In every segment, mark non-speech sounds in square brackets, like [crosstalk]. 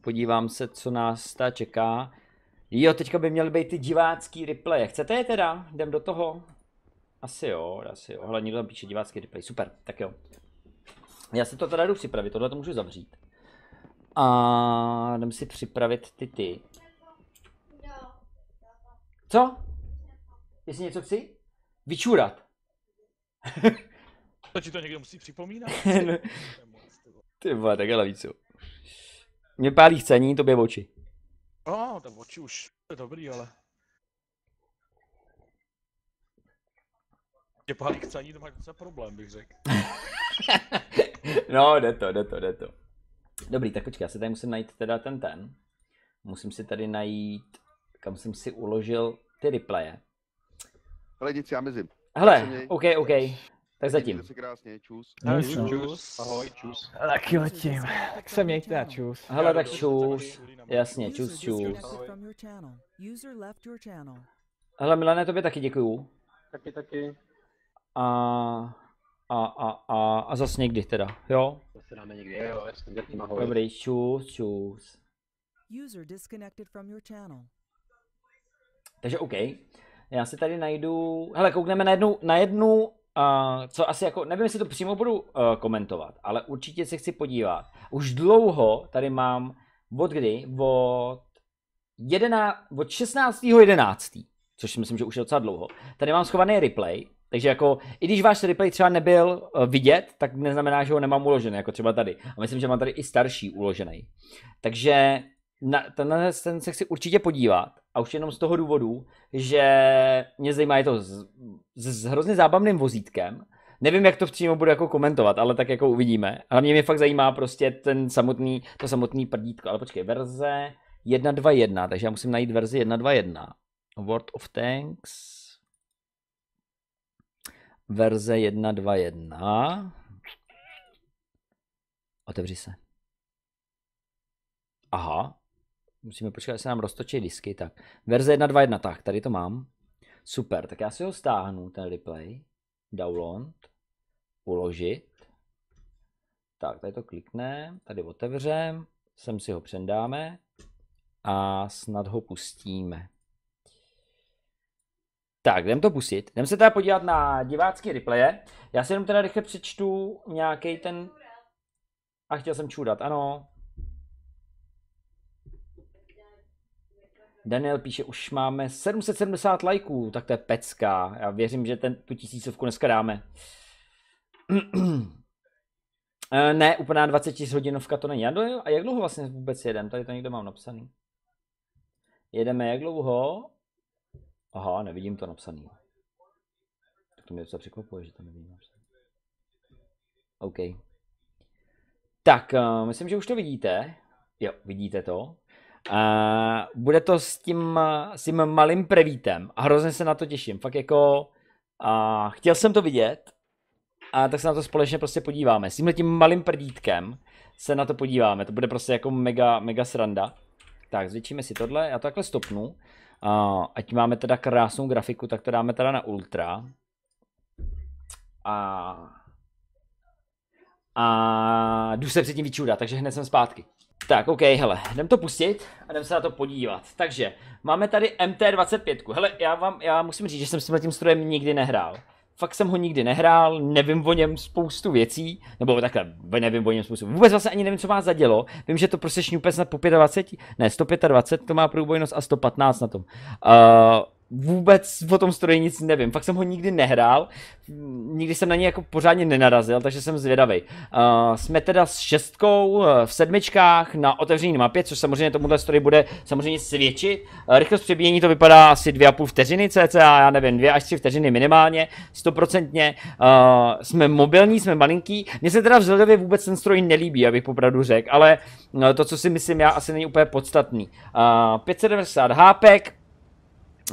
Podívám se, co nás ta čeká. Jo, teďka by měly být ty divácký replay. Chcete je teda? Jdem do toho? Asi jo, asi jo. Hlavně tam píše divácký replay. Super, tak jo. Já si to teda jdu připravit, tohle to můžu zavřít. A jdem si připravit ty ty. Co? Jestli něco chci? Vyčůrat. to ti to někdo musí připomínat? [laughs] Ty vole, tak ale víc jo. Mě pálí chcení, tobě oči. No, to oči už je dobrý, ale... Mě pálí chcení, to má docela problém, bych řekl. [laughs] no, jde to, jde to, jde to. Dobrý, tak počkej, já si tady musím najít teda ten ten. Musím si tady najít, kam jsem si uložil ty replaye. Hele, nic, já mezi. Hele, OK, OK. Tak zatím. Mějte se krásně, no čus. Ahoj, čus. čus. Čus. Ahoj, čus. Tak jo, tím. Tak se mějte a čus. Hele, tak čus. Jasně, čus, čus. Hele, Milane, tobě taky děkuju. Taky, taky. A... A, a, a, a zase někdy teda, jo? Zase dáme někdy, jo, zatím ahoj. Dobrý, čus, čus. User disconnected from your channel. Takže OK. Já si tady najdu... Hele, koukneme na jednu, na jednu co asi jako, nevím, jestli to přímo budu uh, komentovat, ale určitě se chci podívat. Už dlouho tady mám od kdy, od, jedená, od 16. 11., což myslím, že už je docela dlouho, tady mám schovaný replay, takže jako, i když váš replay třeba nebyl uh, vidět, tak neznamená, že ho nemám uložený, jako třeba tady. A myslím, že mám tady i starší uložený. Takže na tenhle ten se chci určitě podívat a už jenom z toho důvodu, že mě zajímá je to s, s, s hrozně zábavným vozítkem. Nevím, jak to přímo budu jako komentovat, ale tak jako uvidíme. Hlavně mě fakt zajímá prostě ten samotný, to samotný prdítko. Ale počkej, verze 1.2.1, takže já musím najít verzi 1.2.1. World of Tanks. Verze 1.2.1. Otevři se. Aha, Musíme počkat, se nám roztočí disky. Tak, verze 1.2.1, tak, tady to mám. Super, tak já si ho stáhnu, ten replay. Download. Uložit. Tak, tady to klikne, tady otevřem, sem si ho přendáme a snad ho pustíme. Tak, jdem to pustit. Jdem se teda podívat na divácky replaye. Já si jenom teda rychle přečtu nějaký ten... A chtěl jsem čůdat, ano. Daniel píše, už máme 770 lajků, tak to je pecka. Já věřím, že ten, tu tisícovku dneska dáme. [clears throat] Eh, ne, úplná 20 hodinovka to není. A jak dlouho vlastně vůbec jedem? Tady to někde mám napsaný. Jedeme jak dlouho? Aha, nevidím to napsaný. Tak to mě docela překvapuje, že to nevidím napsaný. OK. Tak, eh, myslím, že už to vidíte. Jo, vidíte to. A bude to s tím, s tím malým prevítem a hrozně se na to těším. Fakt jako a chtěl jsem to vidět a tak se na to společně prostě podíváme. S tímhle tím malým prvítkem se na to podíváme. To bude prostě jako mega, mega sranda. Tak, zvětšíme si tohle, já to takhle stopnu. Uh, ať máme teda krásnou grafiku, tak to dáme teda na ultra. A, a jdu se předtím vyčůdat, takže hned jsem zpátky. Tak, OK, hele, jdem to pustit a jdem se na to podívat. Takže, máme tady MT25. Hele, já vám, já musím říct, že jsem s tím strojem nikdy nehrál. Fakt jsem ho nikdy nehrál, nevím o něm spoustu věcí, nebo takhle, nevím o něm spoustu, vůbec vlastně ani nevím, co má za dělo. Vím, že to prostě šňupec na po 25, ne, 125, to má průbojnost a 115 na tom. Uh, vůbec o tom stroji nic nevím. Fakt jsem ho nikdy nehrál, nikdy jsem na něj jako pořádně nenarazil, takže jsem zvědavý. Uh, eh, jsme teda s šestkou eh, v sedmičkách na otevřené mapě, což samozřejmě tomuhle stroji bude samozřejmě svědčit. Uh, rychlost přebíjení to vypadá asi 2,5 vteřiny cca, já nevím, 2 až 3 vteřiny minimálně, stoprocentně. Uh, jsme mobilní, jsme malinký. Mně se teda vzhledově vůbec ten stroj nelíbí, abych popravdu řekl, ale to, co si myslím já, asi není úplně podstatný. Uh, 590 hápek,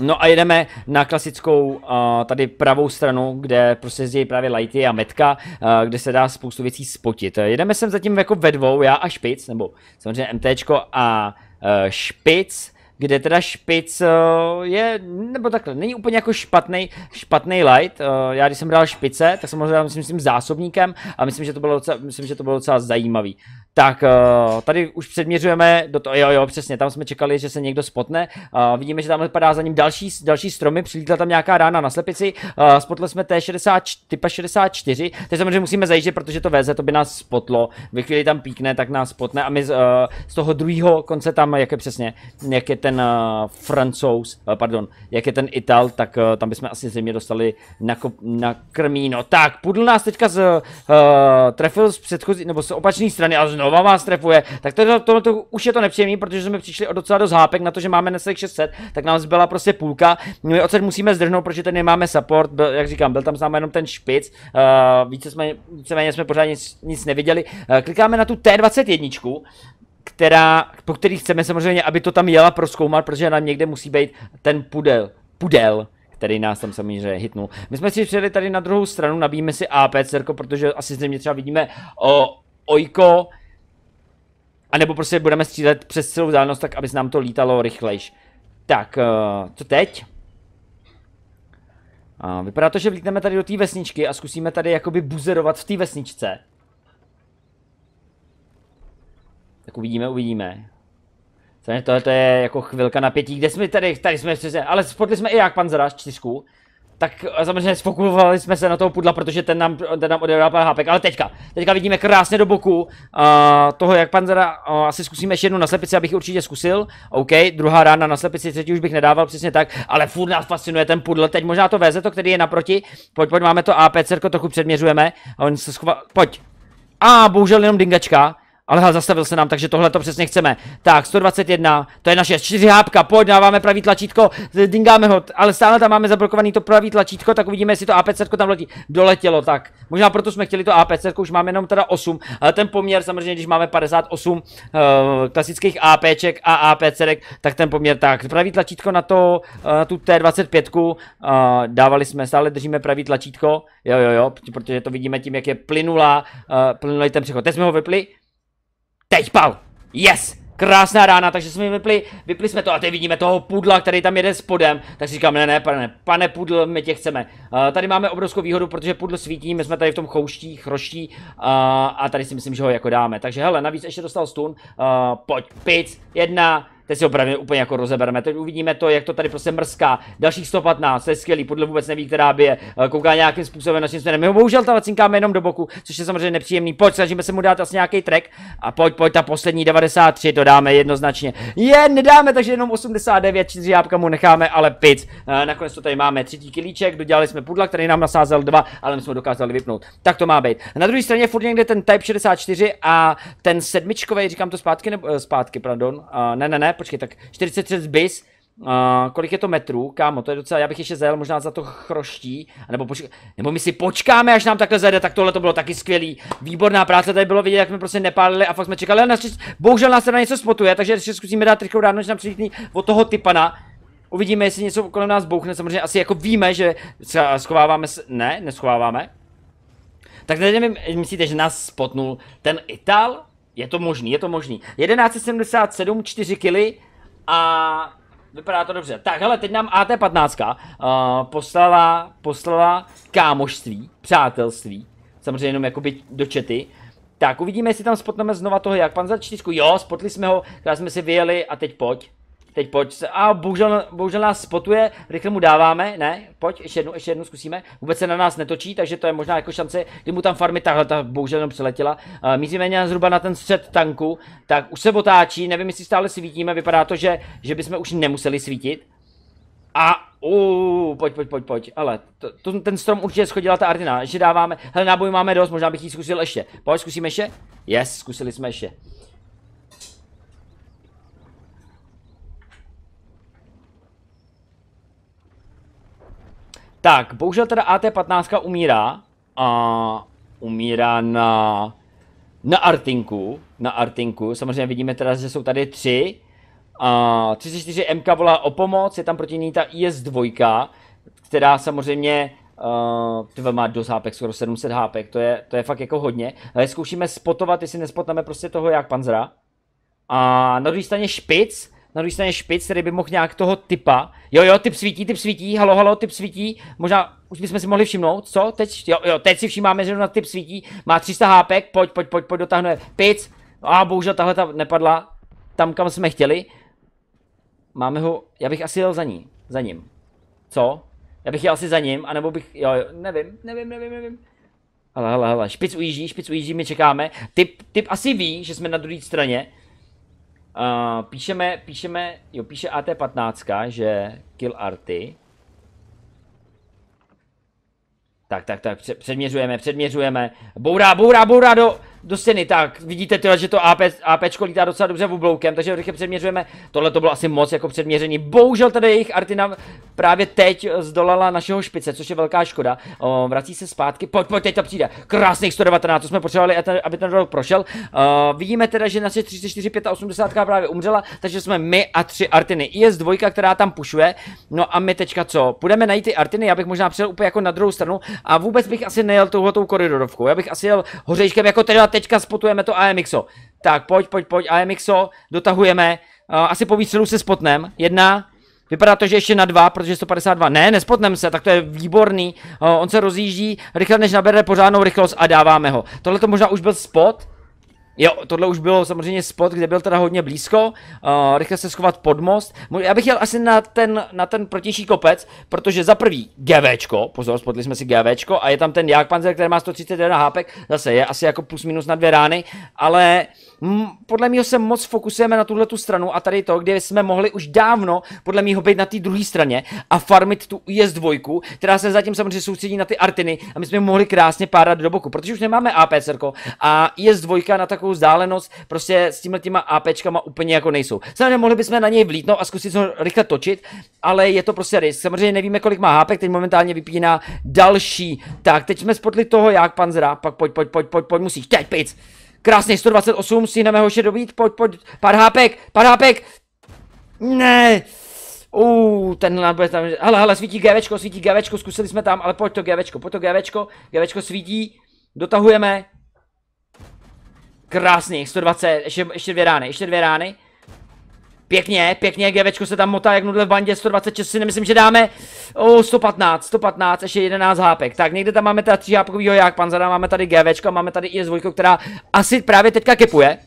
No a jedeme na klasickou uh, tady pravou stranu, kde prostě zdějí právě lighty a metka, uh, kde se dá spoustu věcí spotit. Jedeme sem zatím jako ve dvou, já a špic, nebo samozřejmě MTčko a uh, špic, kde teda špic uh, je, nebo takhle, není úplně jako špatný, špatný light. Uh, já když jsem hrál špice, tak jsem myslím s tím zásobníkem a myslím, že to bylo docela, myslím, že to bylo docela zajímavý tak eh, tady už předměřujeme do toho, jo, jo, přesně, tam jsme čekali, že se někdo spotne. Eh, vidíme, že tam vypadá za ním další, další stromy, přilítla tam nějaká rána na slepici, eh, spotli jsme t 64 typa 64, teď samozřejmě musíme zajíždět, protože to VZ, to by nás spotlo, ve chvíli tam píkne, tak nás spotne a my z, z toho druhého konce tam, jak je přesně, jak je ten francouz, pardon, jak je ten Ital, tak tam bychom asi země dostali na, na krmíno. Tak, pudl nás teďka z, uh, trefil z předchozí, nebo z opačné strany a znovu znova vás trefuje, tak to, to, to, už je to nepříjemný, protože jsme přišli o docela dost hápek na to, že máme necelých 600, tak nám zbyla prostě půlka. No, my odsaď musíme zdrhnout, protože tady nemáme support, byl, jak říkám, byl tam s námi jenom ten špic, uh, více jsme, víceméně jsme pořád nic, nic neviděli. Uh, klikáme na tu T21, která, po který chceme samozřejmě, aby to tam jela proskoumat, protože nám někde musí být ten pudel. Pudel který nás tam samozřejmě hitnul. My jsme si přijeli tady na druhou stranu, nabíjíme si APC, protože asi zřejmě třeba vidíme o, Ojko, a nebo prostě budeme střílet přes celou vzdálenost, tak aby se nám to lítalo rychlejš. Tak, eh, co teď? A vypadá to, že vlítneme tady do té vesničky a zkusíme tady jakoby buzerovat v té vesničce. Tak uvidíme, uvidíme. Tohle to je jako chvilka napětí, kde jsme tady, tady jsme přece, ale spotli jsme i jak pan z čtyřku tak samozřejmě sfokulovali jsme se na toho pudla, protože ten nám, ten nám odebral pár hápek. Ale teďka, teďka vidíme krásně do boku uh, toho, jak Panzera, uh, asi zkusíme ještě jednu na slepici, abych ji určitě zkusil. OK, druhá rána na slepici, třetí už bych nedával, přesně tak, ale furt nás fascinuje ten pudl. Teď možná to veze to, který je naproti. Pojď, pojď, máme to APC, trochu předměřujeme. A on se schová, pojď. A ah, bohužel jenom dingačka. Ale hele, zastavil se nám, takže tohle to přesně chceme. Tak, 121, to je naše 4 hápka, pojď, dáváme no, pravý tlačítko, dingáme ho, ale stále tam máme zablokovaný to pravý tlačítko, tak uvidíme, jestli to APC tam letí. doletělo, tak. Možná proto jsme chtěli to APC, už máme jenom teda 8, ale ten poměr samozřejmě, když máme 58 uh, eh, klasických APček a APC, tak ten poměr tak. Pravý tlačítko na to, eh, na tu T25, uh, eh, dávali jsme, stále držíme pravý tlačítko, jo, jo, jo, protože to vidíme tím, jak je plynulá, uh, plynulý ten přechod. Teď jsme ho vypli, Teď pal! Yes! Krásná rána, takže jsme vypli, vypli jsme to a teď vidíme toho pudla, který tam jede spodem, tak si říkám, ne, ne, pane, pane pudl, my tě chceme. Uh, tady máme obrovskou výhodu, protože pudl svítí, my jsme tady v tom chouští, chroští uh, a tady si myslím, že ho jako dáme. Takže hele, navíc ještě dostal stun, uh, pojď, pic, jedna, Teď si opravdu úplně jako rozebereme. Teď uvidíme to, jak to tady prostě mrská. Dalších 115, to je skvělý, podle vůbec neví, která by je eh, kouká nějakým způsobem naším směrem. My ho bohužel ta vacinkáme jenom do boku, což je samozřejmě nepříjemný. Pojď, snažíme se mu dát asi nějaký trek, a pojď, pojď, ta poslední 93, to dáme jednoznačně. Je, nedáme, takže jenom 89, 4 jápka mu necháme, ale pic. Eh, nakonec to tady máme, třetí kilíček, dodělali jsme pudla, který nám nasázel dva, ale my jsme ho dokázali vypnout. Tak to má být. Na druhé straně furt někde ten Type 64 a ten sedmičkový, říkám to zpátky, nebo, eh, zpátky, pardon, ne, ne, ne, počkej, tak 43 bis, Uh, kolik je to metrů, kámo, to je docela, já bych ještě zajel možná za to chroští, nebo, počka, nebo my si počkáme, až nám takhle zajde, tak tohle to bylo taky skvělý, výborná práce, tady bylo vidět, jak jsme prostě nepálili a fakt jsme čekali, ale nás, bohužel nás teda něco spotuje, takže ještě zkusíme dát rychlou ráno, než nám přijítný od toho typana, uvidíme, jestli něco kolem nás bouchne, samozřejmě asi jako víme, že schováváme se, ne, neschováváme, tak nevím, myslíte, že nás spotnul ten Ital? Je to možný, je to možný. 1177, 4 kily a vypadá to dobře. Tak hele, teď nám AT15 uh, eh, poslala, poslala kámošství, přátelství, samozřejmě jenom jakoby do čety. Tak uvidíme, jestli tam spotneme znova toho jak pan za čtyřku. Jo, spotli jsme ho, když jsme si vyjeli a teď pojď. Teď pojď se, a bohužel, bohužel nás spotuje, rychle mu dáváme, ne, pojď, ještě jednu, ještě jednu zkusíme, vůbec se na nás netočí, takže to je možná jako šance, kdy mu tam farmy tahle, ta bohužel jenom přiletěla, uh, eh, nějak zhruba na ten střed tanku, tak už se otáčí, nevím, jestli stále svítíme, vypadá to, že, že bychom už nemuseli svítit, a uh, pojď, pojď, pojď, pojď, ale to, to, ten strom určitě schodila ta Ardina, že dáváme, hele náboj máme dost, možná bych ji zkusil ještě, pojď, zkusíme ještě, yes, zkusili jsme ještě, Tak, bohužel teda AT-15 umírá. A umírá na... Na Artinku. Na Artinku. Samozřejmě vidíme teda, že jsou tady tři. A 34 MK volá o pomoc, je tam proti ní ta IS-2, která samozřejmě Uh, eh, tyhle má dost hápek, skoro 700 hápek, to je, to je fakt jako hodně. Ale zkoušíme spotovat, jestli nespotneme prostě toho jak panzra. A na druhé straně špic, na druhé straně špic, který by mohl nějak toho typa. Jo, jo, typ svítí, typ svítí, halo, halo, typ svítí. Možná už bychom si mohli všimnout, co? Teď, jo, jo, teď si všímáme, že na typ svítí, má 300 hápek, pojď, pojď, pojď, pojď, dotáhne pic. A bohužel tahle ta nepadla tam, kam jsme chtěli. Máme ho, já bych asi jel za ní, za ním. Co? Já bych jel asi za ním, anebo bych, jo, jo nevím, nevím, nevím, nevím. Ale, hele, hele, špic ujíždí, špic ujíždí, my čekáme. Typ, typ asi ví, že jsme na druhé straně. Uh, píšeme, píšeme, jo, píše AT15, že kill arty. Tak, tak, tak, předměřujeme, předměřujeme. Bourá, bourá, bourá do do stěny, tak vidíte teda, že to AP, APčko lítá docela dobře v obloukem, takže rychle předměřujeme, tohle to bylo asi moc jako předměření, bohužel tady jejich Artina právě teď zdolala našeho špice, což je velká škoda, o, vrací se zpátky, pojď, pojď, teď to přijde, krásných 119, to jsme potřebovali, aby ten rok prošel, o, vidíme teda, že naše 34, 5 právě umřela, takže jsme my a tři Artiny, je dvojka, která tam pušuje, no a my teďka co, půjdeme najít ty Artiny, já bych možná přijel úplně jako na druhou stranu a vůbec bych asi nejel touhletou koridorovkou, já bych asi jel hořejškem jako teda teďka spotujeme to AMXO. Tak pojď, pojď, pojď, AMXO, dotahujeme, eh, asi po výstřelu se spotnem, jedna, Vypadá to, že ještě na dva, protože 152. Ne, nespotnem se, tak to je výborný. Eh, on se rozjíždí, rychle než nabere pořádnou rychlost a dáváme ho. Tohle to možná už byl spot, Jo, tohle už bylo samozřejmě spot, kde byl teda hodně blízko, uh, rychle se schovat pod most. Já bych jel asi na ten, na ten protější kopec, protože za prvý GVčko, pozor, spotli jsme si GVčko a je tam ten Jagdpanzer, který má 131 hápek, zase je asi jako plus minus na dvě rány, ale mm, podle mého se moc fokusujeme na tuhle tu stranu a tady to, kde jsme mohli už dávno, podle mého být na té druhé straně a farmit tu is dvojku, která se zatím samozřejmě soustředí na ty artiny a my jsme mohli krásně párat do boku, protože už nemáme APCR a is dvojka na takovou nějakou vzdálenost, prostě s tímhle těma APčkama úplně jako nejsou. Samozřejmě mohli bychom na něj vlítnout a zkusit ho rychle točit, ale je to prostě risk. Samozřejmě nevíme, kolik má HP, teď momentálně vypíná další. Tak, teď jsme spotli toho jak pan panzera, pak pojď, pojď, pojď, pojď, pojď, musíš, teď pic. Krásně, 128, stihneme hoše dobít, pojď, pojď, pár hápek, pár hápek. Ne, Uh, ten bude tam, hele, hele, svítí GVčko, svítí GVčko, zkusili jsme tam, ale pojď to GVčko, pojď to GVčko, GVčko svítí, dotahujeme, Krásný, 120, ještě, ještě dvě rány, ještě dvě rány. Pěkně, pěkně, GVčko se tam motá jak nudle v bandě, 126 si nemyslím, že dáme, o, 115, 115, ještě 11 hápek. Tak někde tam máme teda 3 hápkovýho jak panzara, máme tady GVčko, máme tady i s která asi právě teďka kepuje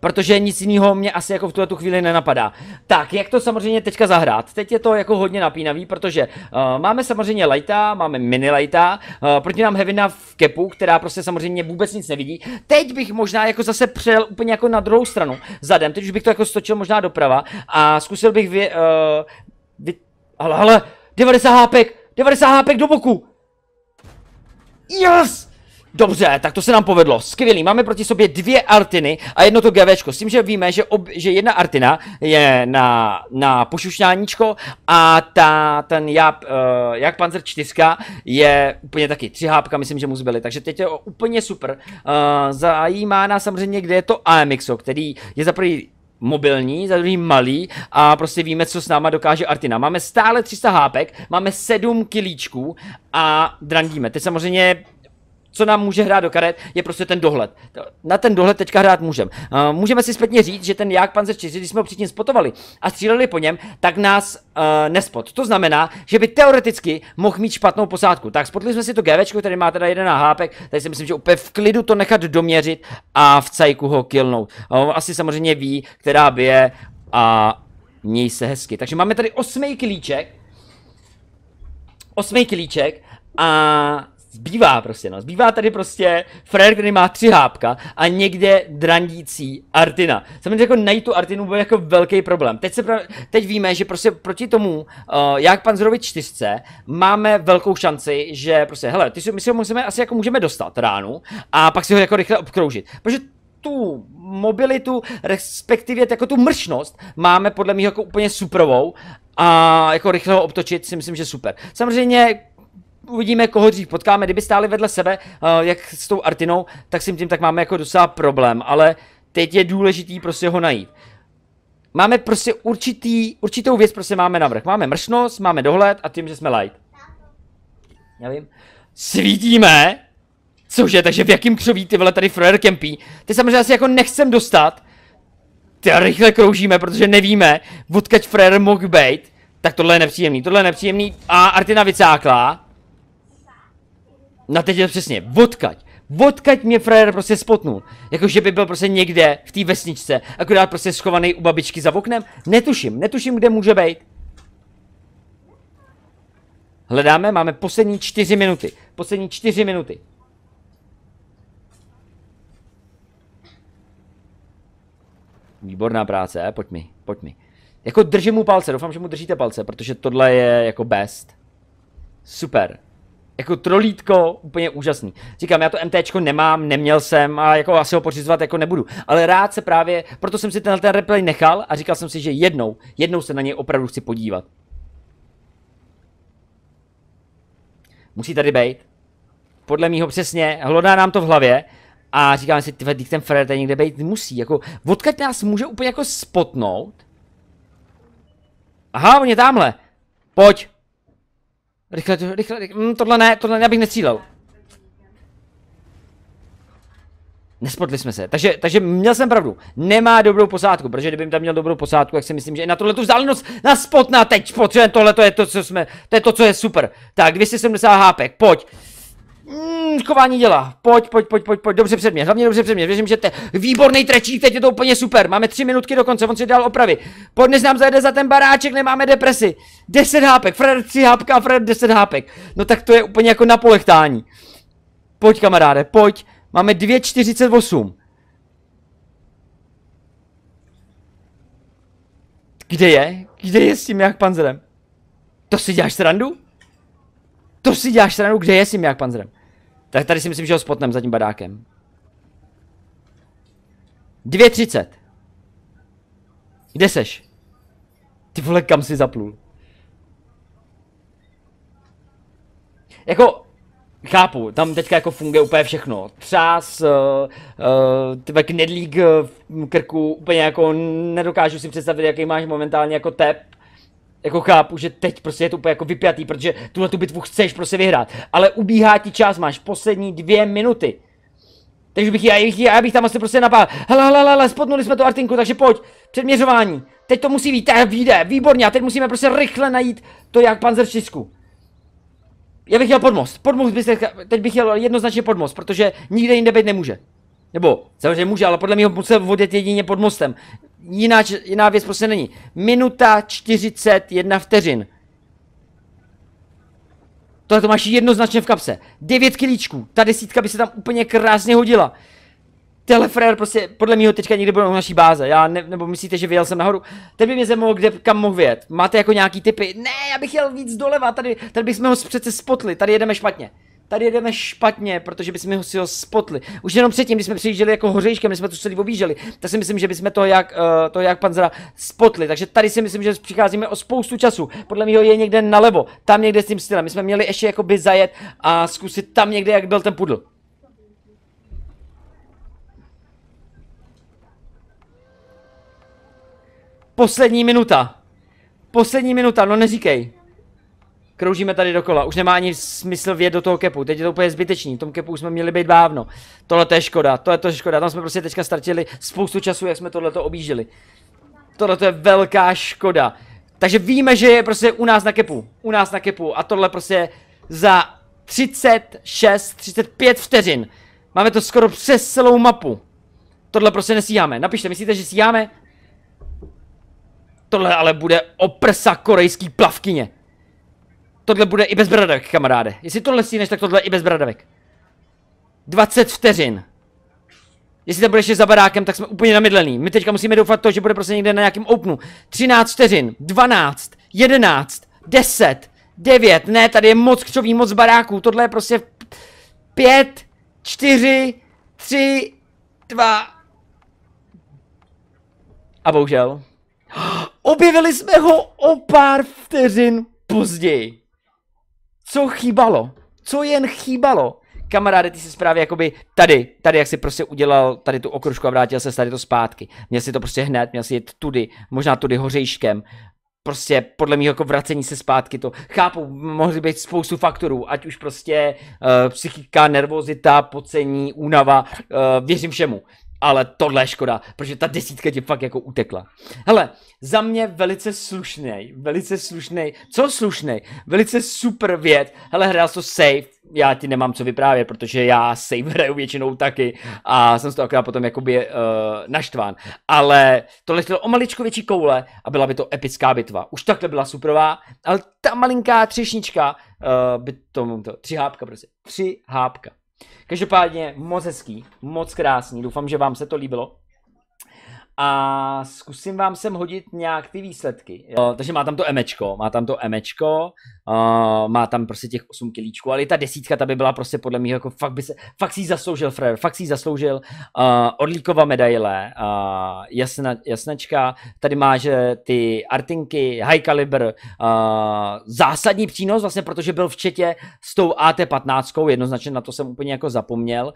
protože nic jiného mě asi jako v tuhle tu chvíli nenapadá. Tak, jak to samozřejmě teďka zahrát? Teď je to jako hodně napínavý, protože uh, máme samozřejmě Lighta, máme mini Lighta, uh, eh, proti nám Hevina v kepu, která prostě samozřejmě vůbec nic nevidí. Teď bych možná jako zase přel úplně jako na druhou stranu zadem, teď už bych to jako stočil možná doprava a zkusil bych vy, uh, eh, vy ale, ale, 90 hápek, 90 hápek do boku. Yes! Dobře, tak to se nám povedlo. Skvělý, máme proti sobě dvě artiny a jedno to GVčko. S tím, že víme, že, ob, že jedna artina je na, na pošušňáníčko a ta, ten jab, uh, jak panzer 4 je úplně taky. Tři hápka, myslím, že mu zbyly. Takže teď je úplně super. Uh, zajímá nás samozřejmě, kde je to AMXO, který je za prvý mobilní, za druhý malý a prostě víme, co s náma dokáže Artina. Máme stále 300 hápek, máme 7 kilíčků a drandíme. Teď samozřejmě co nám může hrát do karet, je prostě ten dohled. Na ten dohled teďka hrát můžeme. Uh, můžeme si zpětně říct, že ten Jak Panzer 4, když jsme ho předtím spotovali a stříleli po něm, tak nás uh, nespot. To znamená, že by teoreticky mohl mít špatnou posádku. Tak spotli jsme si to GV, který má teda jeden hápek, tady si myslím, že úplně v klidu to nechat doměřit a v cajku ho killnout. Uh, eh, asi samozřejmě ví, která je a měj se hezky. Takže máme tady osmý klíček. Osmý klíček a Zbývá prostě, no. Zbývá tady prostě frajer, který má tři hápka a někde drandící Artina. Samozřejmě jako najít tu Artinu byl jako velký problém. Teď, se pra... Teď víme, že prostě proti tomu, uh, jak Zrovi čtyřce, máme velkou šanci, že prostě, hele, ty si, my si ho musíme, asi jako můžeme dostat ránu a pak si ho jako rychle obkroužit. Protože tu mobilitu, respektive jako tu mršnost máme podle mě jako úplně superovou a jako rychle ho obtočit si myslím, že super. Samozřejmě uvidíme, koho dřív potkáme. Kdyby stáli vedle sebe, eh, jak s tou Artinou, tak s tím tak máme jako docela problém, ale teď je důležitý prostě ho najít. Máme prostě určitý, určitou věc prostě máme navrh. Máme mršnost, máme dohled a tím, že jsme light. Já vím. Svítíme! Cože, takže v jakým křoví ty vole tady Froyer kempí? Ty samozřejmě asi jako nechcem dostat. Ty rychle kroužíme, protože nevíme, odkaď Froyer mohl být. Tak tohle je nepříjemný, tohle je nepříjemný. A Artina vycákla. No teď je to přesně, odkaď. Odkaď mě frajer prostě spotnul. Jakože by byl prostě někde v té vesničce, akorát prostě schovaný u babičky za oknem. Netuším, netuším, kde může být. Hledáme, máme poslední čtyři minuty. Poslední čtyři minuty. Výborná práce, eh, pojď mi, pojď mi. Jako držím mu palce, doufám, že mu držíte palce, protože tohle je jako best. Super jako trolítko, úplně úžasný. Říkám, já to MTčko nemám, neměl jsem a jako asi ho pořizovat jako nebudu. Ale rád se právě, proto jsem si tenhle ten replay nechal a říkal jsem si, že jednou, jednou se na něj opravdu chci podívat. Musí tady být. Podle mýho přesně, hlodá nám to v hlavě a říkáme si, tyhle, ten Fred tady někde být musí, jako, odkud nás může úplně jako spotnout? Aha, on je tamhle. Pojď, Rychle, rychle, rychle. Mm, tohle ne, tohle ne, abych necílil. Nespotli jsme se. Takže, takže měl jsem pravdu. Nemá dobrou posádku, protože kdyby tam měl dobrou posádku, tak si myslím, že i na tohle tu vzdálenost na spotná teď potřebujeme. Tohle to je to, co jsme, to je to, co je super. Tak, 270 hápek, pojď. Mm, chování dělá. Pojď, pojď, pojď, pojď, pojď, dobře před mě, hlavně dobře před mě. Věřím, že te výborný trečí, teď je to úplně super. Máme tři minutky do konce, on si dal opravy. Podnes nám zajede za ten baráček, nemáme depresi. 10 hápek, Fred 3 hápka a Fred 10 hápek. No tak to je úplně jako na polechtání. Pojď, kamaráde, pojď. Máme 2,48. Kde je? Kde je s tím jak panzerem? To si děláš srandu? To si děláš srandu, kde je s tím jak panzerem? Tak tady si myslím, že ho spotnem za tím badákem. 2.30. Kde seš? Ty vole, kam si zaplul? Jako, chápu, tam teďka jako funguje úplně všechno. Třás, uh, eh, uh, eh, tebe knedlík v krku, úplně jako nedokážu si představit, jaký máš momentálně jako tep, jako chápu, že teď prostě je to úplně jako vypjatý, protože tuhle tu bitvu chceš prostě vyhrát. Ale ubíhá ti čas, máš poslední dvě minuty. Takže bych, já, bych, já bych tam asi prostě napál. Hele, hele, hele, spodnuli jsme tu Artinku, takže pojď. Předměřování. Teď to musí být, vyjde, výborně. A teď musíme prostě rychle najít to, jak pan zrčisku. Já bych jel pod most. Pod most bych teď bych jel jednoznačně pod most, protože nikde jinde být nemůže. Nebo samozřejmě může, ale podle mě ho musel vodit jedině pod mostem jiná, jiná věc prostě není. Minuta 41 vteřin. Tohle to máš jednoznačně v kapse. 9 kilíčků, ta desítka by se tam úplně krásně hodila. Tenhle frér prostě podle mého teďka někde bude u naší báze, já ne, nebo myslíte, že vyjel jsem nahoru. Teď by mě zajímalo, kde kam mohl vyjet. Máte jako nějaký typy? Ne, já bych jel víc doleva, tady, tady bychom ho přece spotli, tady jedeme špatně tady jedeme špatně, protože bychom si ho spotli. Už jenom předtím, když jsme přijížděli jako hořejškem, když jsme to celý objížděli, tak si myslím, že bychom to jak, uh, to jak panzera spotli. Takže tady si myslím, že přicházíme o spoustu času. Podle mě je někde nalevo, tam někde s tím stylem. My jsme měli ještě jakoby zajet a zkusit tam někde, jak byl ten pudl. Poslední minuta. Poslední minuta, no neříkej. Kroužíme tady dokola, už nemá ani smysl vjet do toho kepu, teď je to úplně zbytečný, v tom kepu jsme měli být dávno. Tohle to je škoda, tohle to je škoda, tam jsme prostě teďka ztratili spoustu času, jak jsme tohle to objížděli. Tohle to je velká škoda. Takže víme, že je prostě u nás na kepu, u nás na kepu a tohle prostě za 36, 35 vteřin. Máme to skoro přes celou mapu. Tohle prostě nesíháme. Napište, myslíte, že síháme? Tohle ale bude oprsa korejský plavkyně. Tohle bude i bez bradavek, kamaráde. Jestli tohle stíneš, tak tohle i bez bradavek. 20 vteřin. Jestli tam budeš ještě za barákem, tak jsme úplně namydlený. My teďka musíme doufat to, že bude prostě někde na nějakém openu. 13 vteřin, 12, 11, 10, 9, ne, tady je moc křoví, moc baráků, tohle je prostě 5, 4, 3, 2. A bohužel. [gasps] Objevili jsme ho o pár vteřin později. Co chýbalo? Co jen chýbalo? Kamaráde, ty jsi právě jakoby tady, tady jak si prostě udělal tady tu okružku a vrátil se tady to zpátky. Měl si to prostě hned, měl si jít tudy, možná tudy hořejškem. Prostě podle mě jako vracení se zpátky to, chápu, mohly být spoustu faktorů, ať už prostě uh, psychika, nervozita, pocení, únava, uh, věřím všemu ale tohle je škoda, protože ta desítka ti fakt jako utekla. Hele, za mě velice slušnej, velice slušnej, co slušnej, velice super věc. Hele, hrál to save, já ti nemám co vyprávět, protože já save [laughs] hraju většinou taky a jsem z toho akorát potom jakoby uh, naštván. Ale tohle chtělo o maličko větší koule a byla by to epická bitva. Už takhle byla superová, ale ta malinká třešnička uh, by tomu to, tři hápka prostě, tři hápka. Každopádně moc hezký, moc krásný, doufám, že vám se to líbilo a zkusím vám sem hodit nějak ty výsledky. Uh, takže má tam to emečko, má tam to emečko, uh, eh, má tam prostě těch 8 kilíčků, ale i ta desítka, ta by byla prostě podle mě jako fakt, by se, fakt si zasloužil Frér, fakt si zasloužil uh, eh, Orlíkova medaile, uh, jasna, jasnačka, tady má, že ty Artinky, High Caliber, uh, zásadní přínos vlastně, protože byl v četě s tou AT15, jednoznačně na to jsem úplně jako zapomněl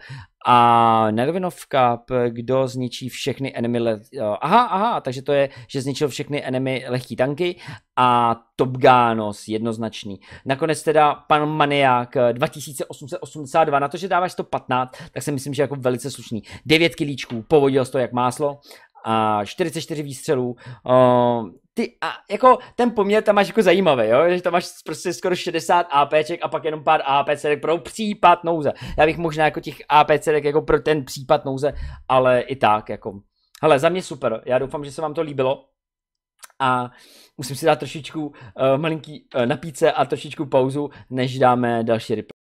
a nedovinovka, kdo zničí všechny enemy le- eh, Aha, aha, takže to je, že zničil všechny enemy lehký tanky a Top Gános, jednoznačný. Nakonec teda pan Maniak 2882, eh, na to, že dáváš 115, tak si myslím, že jako velice slušný. 9 kilíčků, povodil to jak máslo a 44 výstřelů. Uh, ty, a jako ten poměr tam máš jako zajímavý, jo? že tam máš prostě skoro 60 APček a pak jenom pár APCek pro případ nouze. Já bych možná jako těch APCek jako pro ten případ nouze, ale i tak jako. Hele, za mě super, já doufám, že se vám to líbilo a musím si dát trošičku uh, malinký uh, eh, napíce a trošičku pauzu, než dáme další replay.